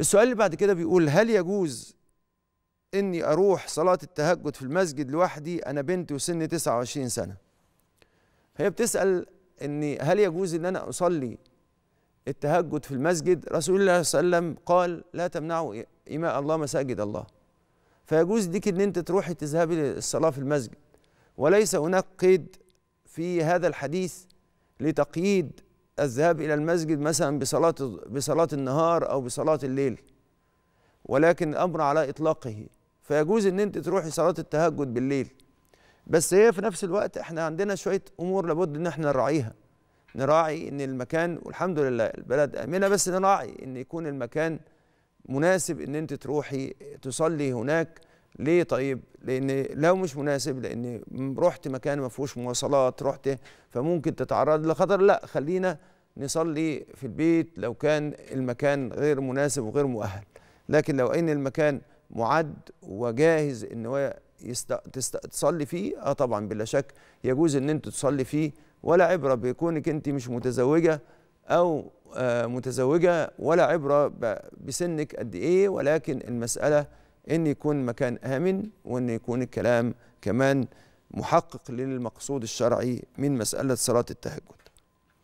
السؤال اللي بعد كده بيقول هل يجوز اني اروح صلاه التهجد في المسجد لوحدي انا بنت وسن 29 سنه هي بتسال ان هل يجوز ان انا اصلي التهجد في المسجد رسول الله صلى الله عليه وسلم قال لا تمنعوا إماء الله مساجد الله فيجوز لك ان انت تروحي تذهبي للصلاه في المسجد وليس هناك قيد في هذا الحديث لتقييد الذهاب إلى المسجد مثلا بصلاة بصلاة النهار أو بصلاة الليل ولكن الأمر على إطلاقه فيجوز إن أنت تروحي صلاة التهجد بالليل بس هي في نفس الوقت إحنا عندنا شوية أمور لابد إن إحنا نراعيها نراعي إن المكان والحمد لله البلد آمنة بس نراعي إن يكون المكان مناسب إن أنت تروحي تصلي هناك ليه طيب لان لو مش مناسب لان رحت مكان ما فيهوش مواصلات رحت فممكن تتعرض لخطر لا خلينا نصلي في البيت لو كان المكان غير مناسب وغير مؤهل لكن لو ان المكان معد وجاهز ان هو يست... تصلي فيه اه طبعا بلا شك يجوز ان انت تصلي فيه ولا عبره بكونك انت مش متزوجه او آه متزوجه ولا عبره بسنك قد ايه ولكن المساله ان يكون مكان امن وان يكون الكلام كمان محقق للمقصود الشرعي من مساله صلاه التهجد